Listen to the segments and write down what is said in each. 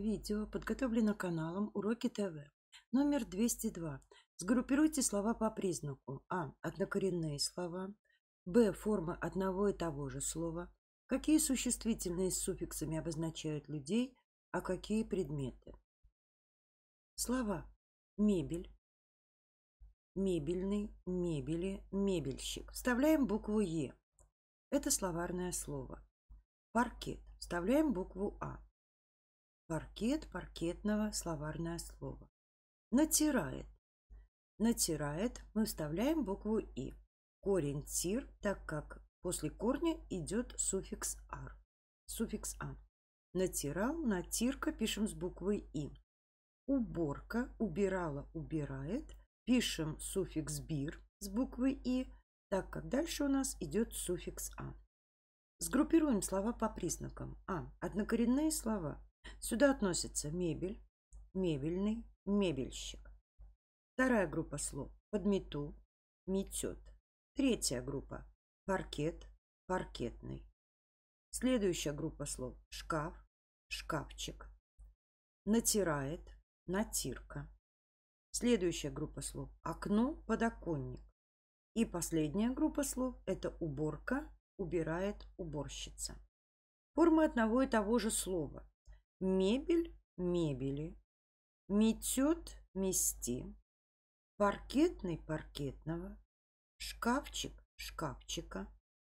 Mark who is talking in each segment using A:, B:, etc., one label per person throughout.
A: Видео подготовлено каналом Уроки ТВ, номер 202. Сгруппируйте слова по признаку А. Однокоренные слова Б. Формы одного и того же слова Какие существительные с суффиксами обозначают людей, а какие предметы? Слова «мебель», «мебельный», «мебели», «мебельщик». Вставляем букву «е». Это словарное слово. Паркет. Вставляем букву «а». Паркет паркетного словарное слово. Натирает. Натирает мы вставляем букву «и». Корень «тир», так как после корня идет суффикс «ар». Суффикс «а». Натирал, натирка пишем с буквой «и». Уборка, убирала, убирает. Пишем суффикс «бир» с буквой «и», так как дальше у нас идет суффикс «а». Сгруппируем слова по признакам. А. Однокоренные слова. Сюда относятся мебель, мебельный, мебельщик. Вторая группа слов – подмету, метет. Третья группа – паркет, паркетный. Следующая группа слов – шкаф, шкафчик. Натирает, натирка. Следующая группа слов – окно, подоконник. И последняя группа слов – это уборка, убирает уборщица. Формы одного и того же слова мебель мебели, метет мести, паркетный паркетного, шкафчик шкафчика,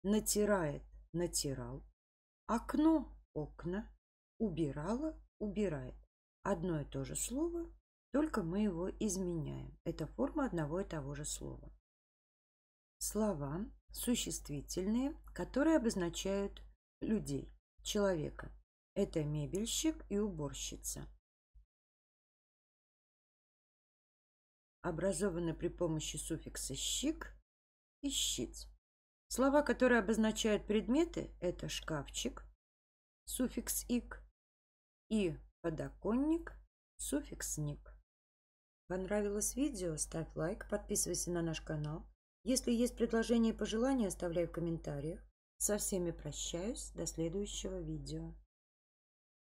A: натирает натирал, окно окна, убирала убирает. Одно и то же слово, только мы его изменяем. Это форма одного и того же слова. Слова существительные, которые обозначают людей, человека – это мебельщик и уборщица. Образованы при помощи суффикса «щик» и «щиц». Слова, которые обозначают предметы, это шкафчик, суффикс «ик» и подоконник, суффикс «ник». Понравилось видео? Ставь лайк, подписывайся на наш канал. Если есть предложения и пожелания, оставляй в комментариях. Со всеми прощаюсь. До следующего видео.